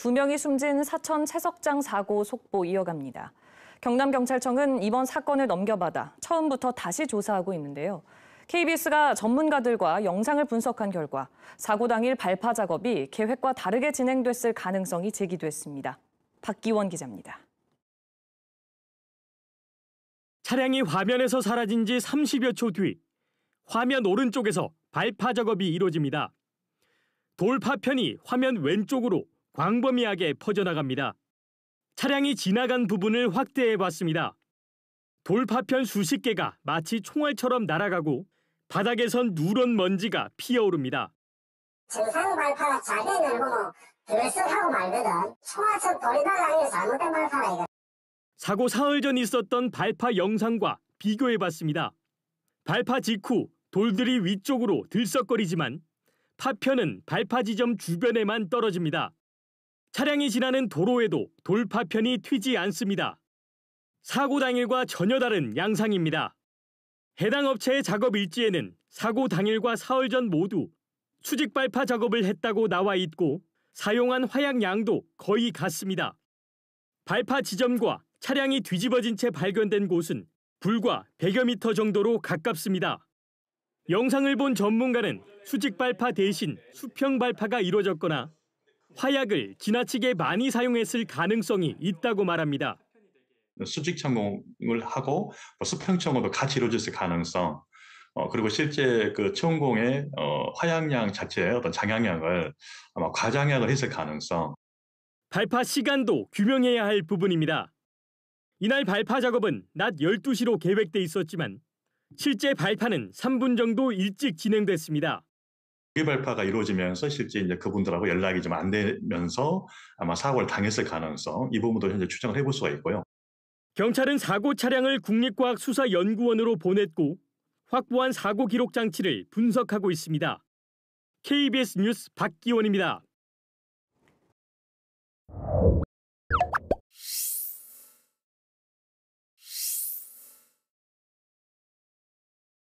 두 명이 숨진 사천 채석장 사고 속보 이어갑니다. 경남경찰청은 이번 사건을 넘겨받아 처음부터 다시 조사하고 있는데요. KBS가 전문가들과 영상을 분석한 결과 사고 당일 발파 작업이 계획과 다르게 진행됐을 가능성이 제기됐습니다. 박기원 기자입니다. 차량이 화면에서 사라진 지 30여 초 뒤 화면 오른쪽에서 발파 작업이 이루어집니다. 돌파편이 화면 왼쪽으로 광범위하게 퍼져나갑니다. 차량이 지나간 부분을 확대해 봤습니다. 돌파편 수십 개가 마치 총알처럼 날아가고 바닥에선 누런 먼지가 피어오릅니다. 정상 발파가 자기 늘고 결석하고 말거든. 총알처럼 돌이 날가는 잘못된 발파라 이거. 사고 사흘 전 있었던 발파 영상과 비교해 봤습니다. 발파 직후 돌들이 위쪽으로 들썩거리지만 파편은 발파 지점 주변에만 떨어집니다. 차량이 지나는 도로에도 돌파편이 튀지 않습니다. 사고 당일과 전혀 다른 양상입니다. 해당 업체의 작업 일지에는 사고 당일과 사흘 전 모두 수직 발파 작업을 했다고 나와 있고 사용한 화약 양도 거의 같습니다. 발파 지점과 차량이 뒤집어진 채 발견된 곳은 불과 100여 미터 정도로 가깝습니다. 영상을 본 전문가는 수직 발파 대신 수평 발파가 이루어졌거나 화약을 지나치게 많이 사용했을 가능성이 있다고 말합니다. 수직 착공을 하고 뭐 수평 착공도 같이 이루어졌을 가능성 어, 그리고 실제 그 천공의 어, 화약량 자체의 어떤 장향량을 아마 과장량을 했을 가능성. 발파 시간도 규명해야 할 부분입니다. 이날 발파 작업은 낮 12시로 계획돼 있었지만 실제 발파는 3분 정도 일찍 진행됐습니다. 휘발파가 그 이루어지면서 실제 이제 그분들하고 연락이 좀 안 되면서 아마 사고를 당했을 가능성 이 부분도 현재 추정을 해볼 수가 있고요. 경찰은 사고 차량을 국립과학수사연구원으로 보냈고 확보한 사고 기록 장치를 분석하고 있습니다. KBS 뉴스 박기원입니다.